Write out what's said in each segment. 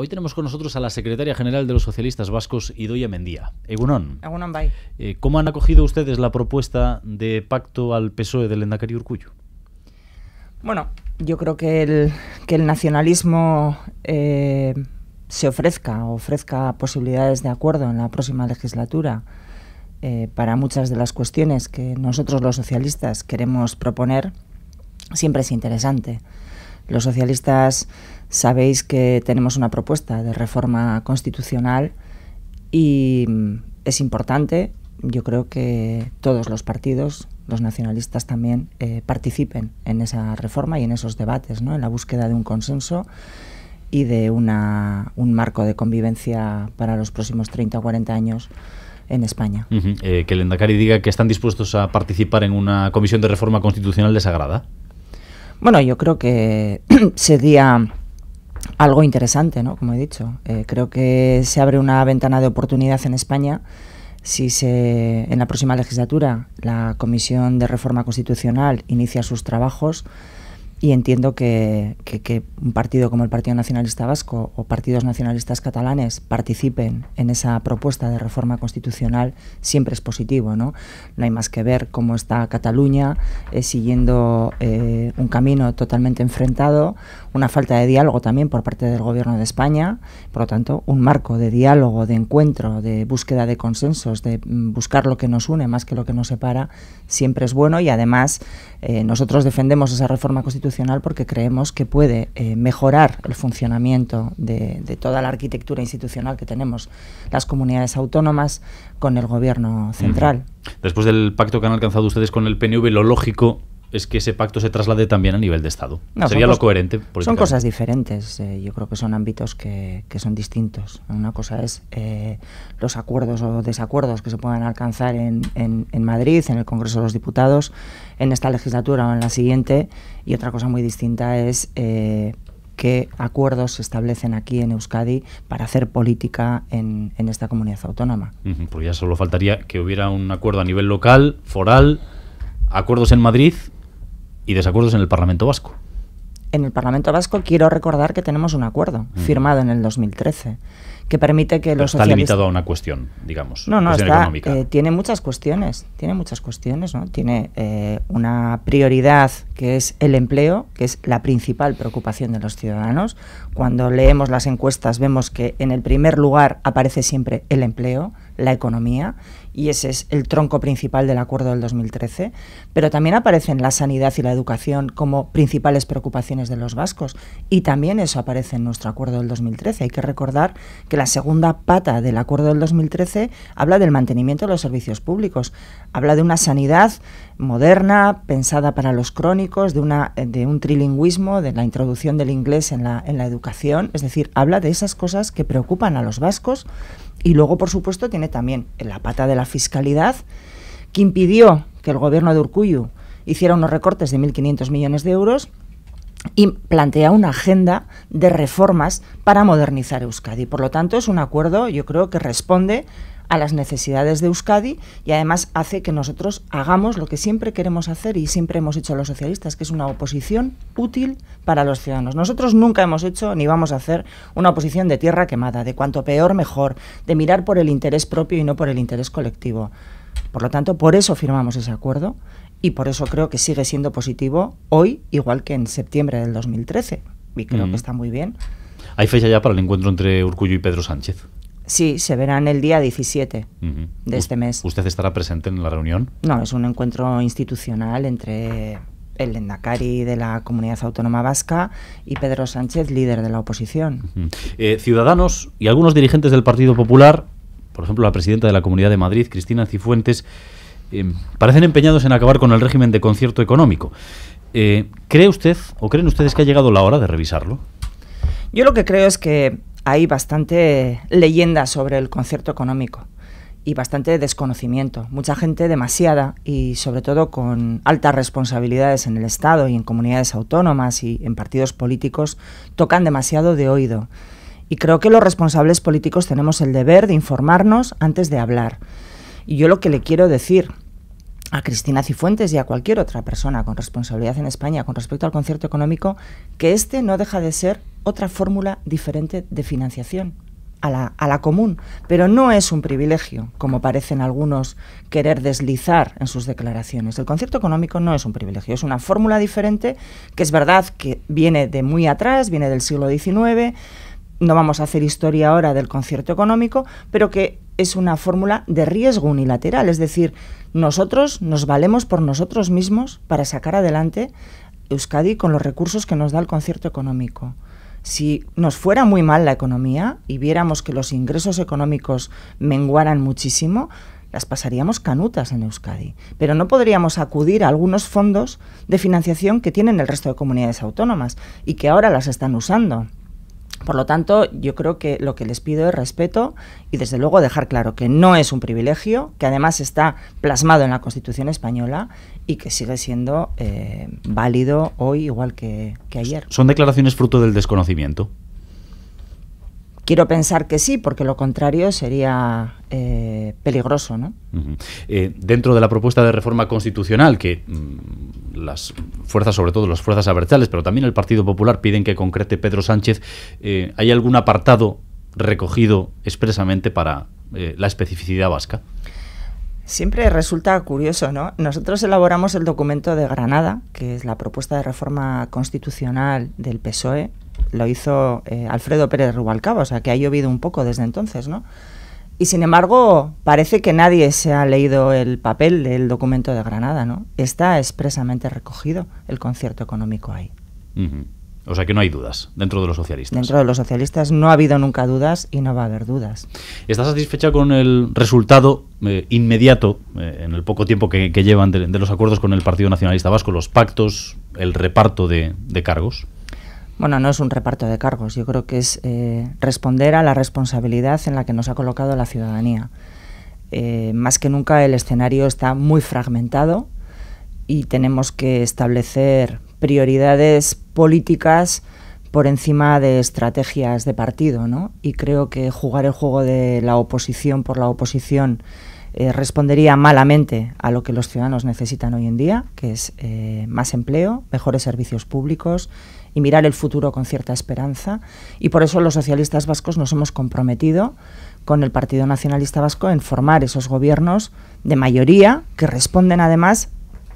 Hoy tenemos con nosotros a la secretaria general de los socialistas vascos, Idoia Mendía. Egunon. Egunon, bye. Eh, ¿Cómo han acogido ustedes la propuesta de pacto al PSOE del Endacari Urcuyo? Bueno, yo creo que el, que el nacionalismo eh, se ofrezca, ofrezca posibilidades de acuerdo en la próxima legislatura eh, para muchas de las cuestiones que nosotros los socialistas queremos proponer, siempre es interesante. Los socialistas sabéis que tenemos una propuesta de reforma constitucional y mm, es importante, yo creo que todos los partidos, los nacionalistas también, eh, participen en esa reforma y en esos debates, ¿no? en la búsqueda de un consenso y de una, un marco de convivencia para los próximos 30 o 40 años en España. Eh, que el Endacari diga que están dispuestos a participar en una comisión de reforma constitucional desagrada. Bueno, yo creo que sería algo interesante, ¿no? Como he dicho, eh, creo que se abre una ventana de oportunidad en España si se, en la próxima legislatura la Comisión de Reforma Constitucional inicia sus trabajos y entiendo que, un partido como el Partido Nacionalista Vasco o partidos nacionalistas catalanes participen en esa propuesta de reforma constitucional siempre es positivo. No, no hay más que ver cómo está Cataluña eh, siguiendo eh, un camino totalmente enfrentado, una falta de diálogo también por parte del Gobierno de España, por lo tanto, un marco de diálogo, de encuentro, de búsqueda de consensos, de mm, buscar lo que nos une más que lo que nos separa, siempre es bueno y además eh, nosotros defendemos esa reforma constitucional porque creemos que puede eh, mejorar el funcionamiento de toda la arquitectura institucional que tenemos las comunidades autónomas con el Gobierno central. Después del pacto que han alcanzado ustedes con el PNV, lo lógico es que ese pacto se traslade también a nivel de Estado. Sería lo coherente. Son cosas diferentes. Eh, yo creo que son ámbitos que, son distintos. Una cosa es eh, los acuerdos o desacuerdos que se puedan alcanzar en, Madrid, en el Congreso de los Diputados, en esta legislatura o en la siguiente. Y otra cosa muy distinta es eh, qué acuerdos se establecen aquí en Euskadi para hacer política en, esta comunidad autónoma. ...porque ya solo faltaría que hubiera un acuerdo a nivel local, foral, acuerdos en Madrid y desacuerdos en el Parlamento Vasco. En el Parlamento Vasco quiero recordar que tenemos un acuerdo mm. firmado en el 2013 que permite que los está limitado a una cuestión, digamos. No, no, está, eh, tiene muchas cuestiones, tiene muchas cuestiones, ¿no? Tiene eh, una prioridad que es el empleo, que es la principal preocupación de los ciudadanos. Cuando leemos las encuestas vemos que en el primer lugar aparece siempre el empleo la economía, y ese es el tronco principal del acuerdo del 2013, pero también aparecen la sanidad y la educación como principales preocupaciones de los vascos, y también eso aparece en nuestro acuerdo del 2013. Hay que recordar que la segunda pata del acuerdo del 2013 habla del mantenimiento de los servicios públicos, habla de una sanidad moderna, pensada para los crónicos, de, una, de un trilingüismo, de la introducción del inglés en la, en la educación, es decir, habla de esas cosas que preocupan a los vascos y luego, por supuesto, tiene también la pata de la fiscalidad, que impidió que el gobierno de Urcuyu hiciera unos recortes de 1.500 millones de euros y plantea una agenda de reformas para modernizar Euskadi. Por lo tanto, es un acuerdo, yo creo, que responde a las necesidades de Euskadi y además hace que nosotros hagamos lo que siempre queremos hacer y siempre hemos hecho los socialistas, que es una oposición útil para los ciudadanos. Nosotros nunca hemos hecho ni vamos a hacer una oposición de tierra quemada, de cuanto peor mejor, de mirar por el interés propio y no por el interés colectivo. Por lo tanto, por eso firmamos ese acuerdo y por eso creo que sigue siendo positivo hoy, igual que en septiembre del 2013. Y creo que mm. está muy bien. Hay fecha ya para el encuentro entre Urcullo y Pedro Sánchez. Sí, se en el día 17 de este mes. ¿Usted estará presente en la reunión? No, es un encuentro institucional entre el Endacari de la Comunidad Autónoma Vasca y Pedro Sánchez, líder de la oposición. Eh, ciudadanos y algunos dirigentes del Partido Popular, por ejemplo la presidenta de la Comunidad de Madrid, Cristina Cifuentes, eh, parecen empeñados en acabar con el régimen de concierto económico. Eh, ¿Cree usted o creen ustedes que ha llegado la hora de revisarlo? Yo lo que creo es que hay bastante leyenda sobre el concierto económico y bastante desconocimiento. Mucha gente demasiada y sobre todo con altas responsabilidades en el Estado y en comunidades autónomas y en partidos políticos tocan demasiado de oído. Y creo que los responsables políticos tenemos el deber de informarnos antes de hablar. Y yo lo que le quiero decir a Cristina Cifuentes y a cualquier otra persona con responsabilidad en España con respecto al concierto económico que este no deja de ser otra fórmula diferente de financiación. A la, a la, común, pero no es un privilegio, como parecen algunos querer deslizar en sus declaraciones. El concierto económico no es un privilegio, es una fórmula diferente que es verdad que viene de muy atrás, viene del siglo XIX, no vamos a hacer historia ahora del concierto económico, pero que es una fórmula de riesgo unilateral, es decir, nosotros nos valemos por nosotros mismos para sacar adelante Euskadi con los recursos que nos da el concierto económico. Si nos fuera muy mal la economía y viéramos que los ingresos económicos menguaran muchísimo, las pasaríamos canutas en Euskadi, pero no podríamos acudir a algunos fondos de financiación que tienen el resto de comunidades autónomas y que ahora las están usando. Por lo tanto, yo creo que lo que les pido es respeto y desde luego dejar claro que no es un privilegio, que además está plasmado en la Constitución española y que sigue siendo eh, válido hoy igual que ayer. Son declaraciones fruto del desconocimiento. Quiero pensar que sí, porque lo contrario sería eh, peligroso. ¿no? Eh, dentro de la propuesta de reforma constitucional, que mm, las fuerzas, sobre todo las fuerzas abertales, pero también el Partido Popular piden que concrete Pedro Sánchez, eh, ¿hay algún apartado recogido expresamente para la especificidad vasca? Siempre resulta curioso, ¿no? Nosotros elaboramos el documento de Granada, que es la propuesta de reforma constitucional del PSOE, lo hizo eh, Alfredo Pérez Rubalcaba, o sea que ha llovido un poco desde entonces, ¿no? Y sin embargo, parece que nadie se ha leído el papel del documento de Granada, ¿no? Está expresamente recogido el concierto económico ahí. O sea que no hay dudas dentro de los socialistas. Dentro de los socialistas no ha habido nunca dudas y no va a haber dudas. ¿Está satisfecha con el resultado eh, inmediato, eh, en el poco tiempo que, llevan de, los acuerdos con el Partido Nacionalista Vasco, los pactos, el reparto de cargos? Bueno, no es un reparto de cargos, yo creo que es eh, responder a la responsabilidad en la que nos ha colocado la ciudadanía. Eh, más que nunca el escenario está muy fragmentado y tenemos que establecer prioridades políticas por encima de estrategias de partido, ¿no? Y creo que jugar el juego de la oposición por la oposición eh, respondería malamente a lo que los ciudadanos necesitan hoy en día, que es más empleo, mejores servicios públicos, y mirar el futuro con cierta esperanza. Y por eso los socialistas vascos nos hemos comprometido con el Partido Nacionalista Vasco en formar esos gobiernos de mayoría que responden además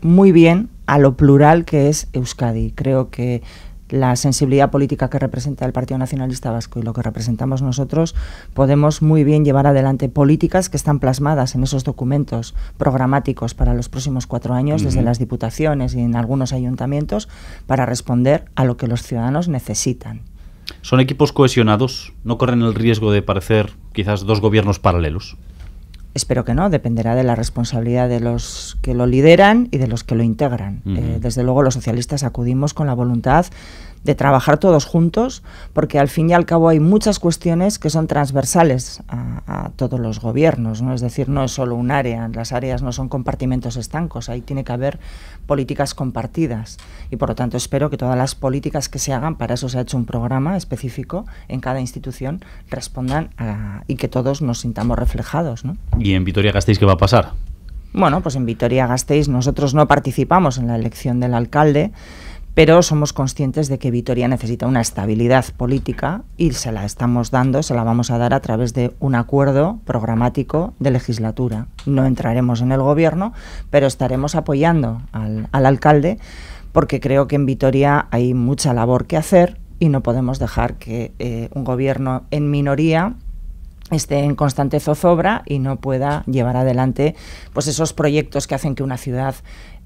muy bien a lo plural que es Euskadi. Creo que la sensibilidad política que representa el Partido Nacionalista Vasco y lo que representamos nosotros, podemos muy bien llevar adelante políticas que están plasmadas en esos documentos programáticos para los próximos cuatro años desde las diputaciones y en algunos ayuntamientos para responder a lo que los ciudadanos necesitan. Son equipos cohesionados, no corren el riesgo de parecer quizás dos gobiernos paralelos. Espero que no, dependerá de la responsabilidad de los que lo lideran y de los que lo integran. Eh, desde luego los socialistas acudimos con la voluntad de trabajar todos juntos, porque al fin y al cabo hay muchas cuestiones que son transversales a, todos los gobiernos, ¿no? es decir, no es solo un área, las áreas no son compartimentos estancos, ahí tiene que haber políticas compartidas y por lo tanto espero que todas las políticas que se hagan, para eso se ha hecho un programa específico en cada institución, respondan y que todos nos sintamos reflejados. ¿no? ¿Y en Vitoria-Gasteiz qué va a pasar? Bueno, pues en Vitoria-Gasteiz nosotros no participamos en la elección del alcalde, pero somos conscientes de que Vitoria necesita una estabilidad política y se la estamos dando, se la vamos a dar a través de un acuerdo programático de legislatura. No entraremos en el gobierno, pero estaremos apoyando al, alcalde porque creo que en Vitoria hay mucha labor que hacer y no podemos dejar que eh, un gobierno en minoría esté en constante zozobra y no pueda llevar adelante pues esos proyectos que hacen que una ciudad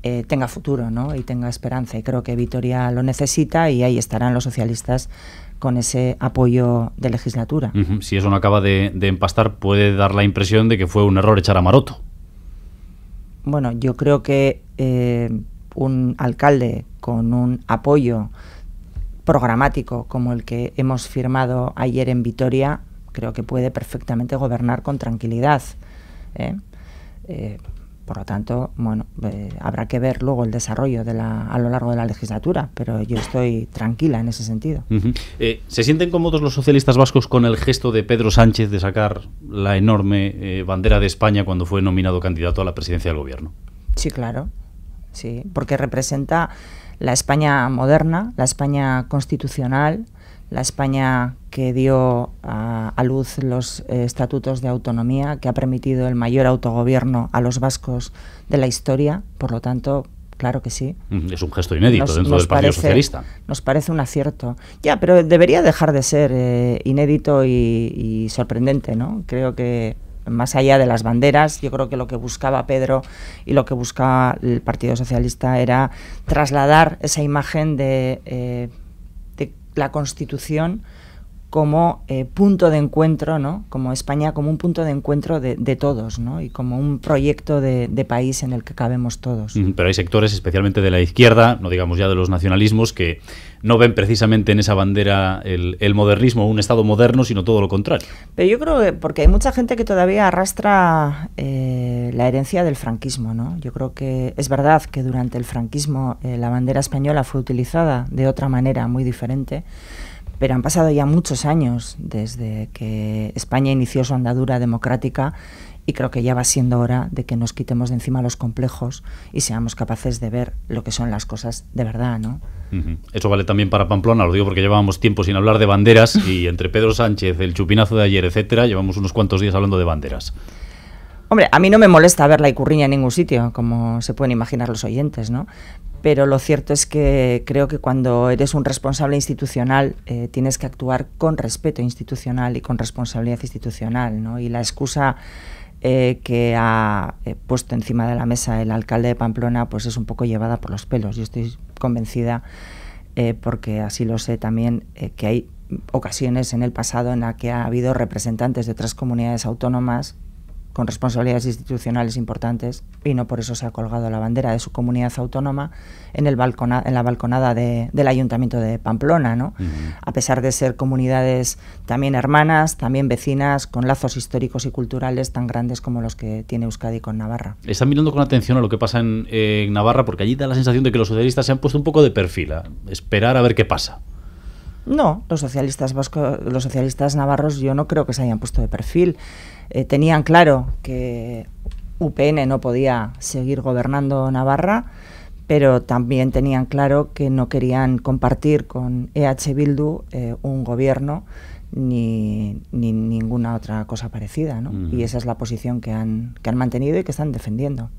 eh, tenga futuro ¿no? y tenga esperanza. Y creo que Vitoria lo necesita y ahí estarán los socialistas con ese apoyo de legislatura. Si eso no acaba de, empastar, puede dar la impresión de que fue un error echar a Maroto. Bueno, yo creo que eh, un alcalde con un apoyo programático como el que hemos firmado ayer en Vitoria, creo que puede perfectamente gobernar con tranquilidad. ¿eh? eh por lo tanto, bueno, eh, habrá que ver luego el desarrollo de la, a lo largo de la legislatura, pero yo estoy tranquila en ese sentido. Eh, ¿Se sienten cómodos los socialistas vascos con el gesto de Pedro Sánchez de sacar la enorme eh, bandera de España cuando fue nominado candidato a la presidencia del gobierno? Sí, claro. Sí, porque representa la España moderna, la España constitucional, la España que dio ah, a, luz los eh, estatutos de autonomía, que ha permitido el mayor autogobierno a los vascos de la historia, por lo tanto, claro que sí. Es un gesto inédito nos, dentro del Partido parece, Socialista. Nos parece un acierto. Ya, pero debería dejar de ser eh, inédito y, sorprendente, ¿no? Creo que más allá de las banderas, yo creo que lo que buscaba Pedro y lo que buscaba el Partido Socialista era trasladar esa imagen de eh, la Constitución como eh, punto de encuentro, ¿no? como España, como un punto de encuentro de, todos ¿no? y como un proyecto de, país en el que cabemos todos. Mm, pero hay sectores, especialmente de la izquierda, no digamos ya de los nacionalismos, que no ven precisamente en esa bandera el, el modernismo, un Estado moderno, sino todo lo contrario. Pero yo creo que porque hay mucha gente que todavía arrastra eh, la herencia del franquismo. ¿no? Yo creo que es verdad que durante el franquismo eh, la bandera española fue utilizada de otra manera muy diferente pero han pasado ya muchos años desde que España inició su andadura democrática y creo que ya va siendo hora de que nos quitemos de encima los complejos y seamos capaces de ver lo que son las cosas de verdad, ¿no? Eso vale también para Pamplona, lo digo porque llevábamos tiempo sin hablar de banderas y entre Pedro Sánchez, el chupinazo de ayer, etcétera, llevamos unos cuantos días hablando de banderas. Hombre, a mí no me molesta ver la icurriña en ningún sitio, como se pueden imaginar los oyentes, ¿no? pero lo cierto es que creo que cuando eres un responsable institucional eh, tienes que actuar con respeto institucional y con responsabilidad institucional. Y la excusa eh, que ha eh, puesto encima de la mesa el alcalde de Pamplona pues es un poco llevada por los pelos. Yo estoy convencida, porque así lo sé también, que hay ocasiones en el pasado en la que ha habido representantes de otras comunidades autónomas con responsabilidades institucionales importantes y no por eso se ha colgado la bandera de su comunidad autónoma en, el en la balconada de, del ayuntamiento de Pamplona, ¿no? a pesar de ser comunidades también hermanas, también vecinas, con lazos históricos y culturales tan grandes como los que tiene Euskadi con Navarra. Están mirando con atención a lo que pasa en, en Navarra porque allí da la sensación de que los socialistas se han puesto un poco de perfil, a esperar a ver qué pasa. No, los socialistas los socialistas navarros yo no creo que se hayan puesto de perfil. Eh, tenían claro que UPN no podía seguir gobernando Navarra, pero también tenían claro que no querían compartir con e EH Bildu un gobierno ni, ninguna otra cosa parecida. Y esa es la posición que han, mantenido y que están defendiendo.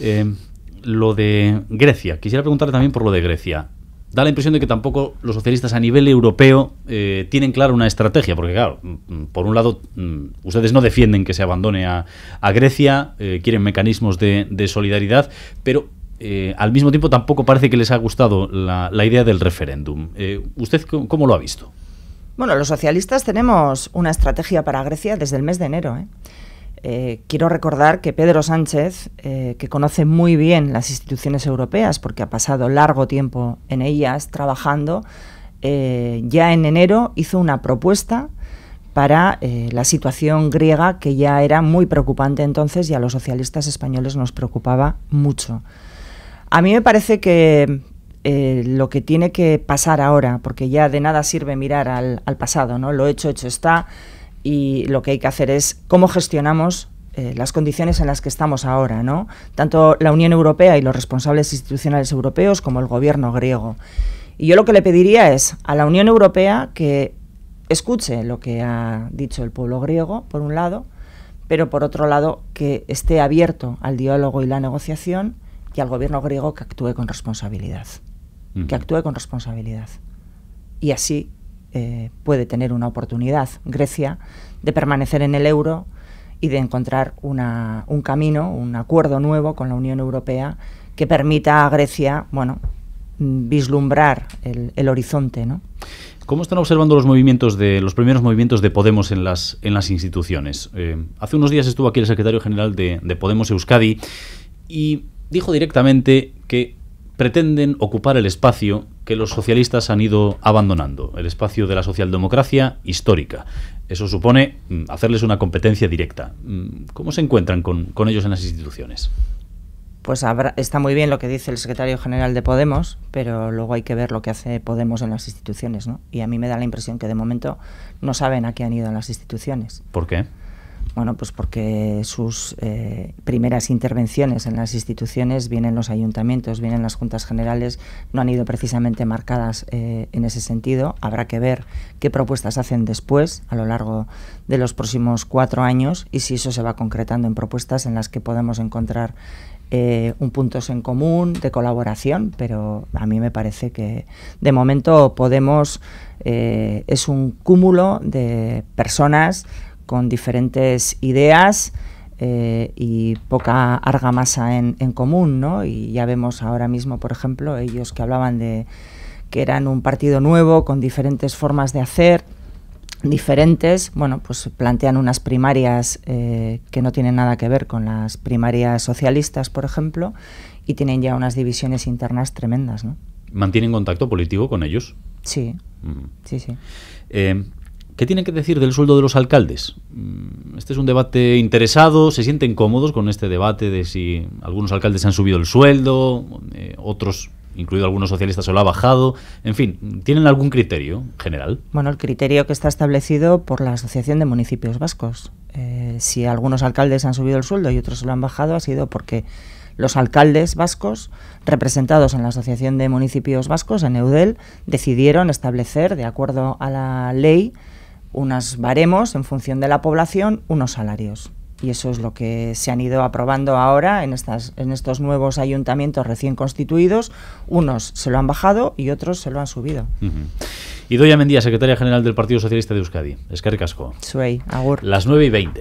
Eh, lo de Grecia, quisiera preguntarle también por lo de Grecia da la impresión de que tampoco los socialistas a nivel europeo eh, tienen clara una estrategia, porque claro, mm, mm, por un lado, mm, ustedes no defienden que se abandone a, Grecia, eh, quieren mecanismos de, solidaridad, pero eh, al mismo tiempo tampoco parece que les ha gustado la, idea del referéndum. ¿Usted cómo lo ha visto? Bueno, los socialistas tenemos una estrategia para Grecia desde el mes de enero. Eh, quiero recordar que Pedro Sánchez, eh, que conoce muy bien las instituciones europeas, porque ha pasado largo tiempo en ellas trabajando, eh, ya en enero hizo una propuesta para la situación griega que ya era muy preocupante entonces y a los socialistas españoles nos preocupaba mucho. A mí me parece que lo que tiene que pasar ahora, porque ya de nada sirve mirar al, al pasado, ¿no? Lo hecho, hecho está y lo que hay que hacer es cómo gestionamos eh, las condiciones en las que estamos ahora, ¿no? Tanto la Unión Europea y los responsables institucionales europeos como el gobierno griego. Y yo lo que le pediría es a la Unión Europea que escuche lo que ha dicho el pueblo griego, por un lado, pero por otro lado que esté abierto al diálogo y la negociación y al gobierno griego que actúe con responsabilidad. Que actúe con responsabilidad. Y así eh, puede tener una oportunidad, Grecia, de permanecer en el euro y de encontrar un camino, un acuerdo nuevo con la Unión Europea que permita a Grecia, bueno, vislumbrar el, horizonte, ¿no? ¿Cómo están observando los movimientos de los primeros movimientos de Podemos en las en las instituciones? Eh, hace unos días estuvo aquí el secretario general de, de Podemos Euskadi y dijo directamente que pretenden ocupar el espacio que los socialistas han ido abandonando, el espacio de la socialdemocracia histórica. Eso supone mm, hacerles una competencia directa. Mm, ¿Cómo se encuentran con, ellos en las instituciones? Pues está muy bien lo que dice el secretario general de Podemos, pero luego hay que ver lo que hace Podemos en las instituciones, Y a mí me da la impresión que de momento no saben a qué han ido en las instituciones. ¿Por qué? Bueno, pues porque sus eh, primeras intervenciones en las instituciones, vienen los ayuntamientos, vienen las juntas generales, no han ido precisamente marcadas eh, en ese sentido. Habrá que ver qué propuestas hacen después, a lo largo de los próximos cuatro años, y si eso se va concretando en propuestas en las que podemos encontrar eh, un puntos en común, de colaboración, pero a mí me parece que de momento Podemos es un cúmulo de personas con diferentes ideas eh, y poca argamasa en, común, ¿no? Y ya vemos ahora mismo, por ejemplo, ellos que hablaban de que eran un partido nuevo, con diferentes formas de hacer, diferentes, bueno, pues plantean unas primarias eh, que no tienen nada que ver con las primarias socialistas, por ejemplo, y tienen ya unas divisiones internas tremendas, ¿no? ¿Mantienen contacto político con ellos? Sí, mm. sí, sí. Eh, ¿Qué tienen que decir del sueldo de los alcaldes? Mm, este es un debate interesado, se sienten cómodos con este debate de si algunos alcaldes han subido el sueldo, eh, otros incluido algunos socialistas, se lo ha bajado. En fin, ¿tienen algún criterio general? Bueno, el criterio que está establecido por la Asociación de Municipios Vascos. Eh, si algunos alcaldes han subido el sueldo y otros se lo han bajado, ha sido porque los alcaldes vascos, representados en la Asociación de Municipios Vascos, en EUDEL, decidieron establecer, de acuerdo a la ley, unas baremos en función de la población, unos salarios. Y eso es lo que se han ido aprobando ahora en, estas, en estos nuevos ayuntamientos recién constituidos. Unos se lo han bajado y otros se lo han subido. Y doy a Mendía, secretaria general del Partido Socialista de Euskadi. Escar Casco. Suey, agur. Las 9 y 20.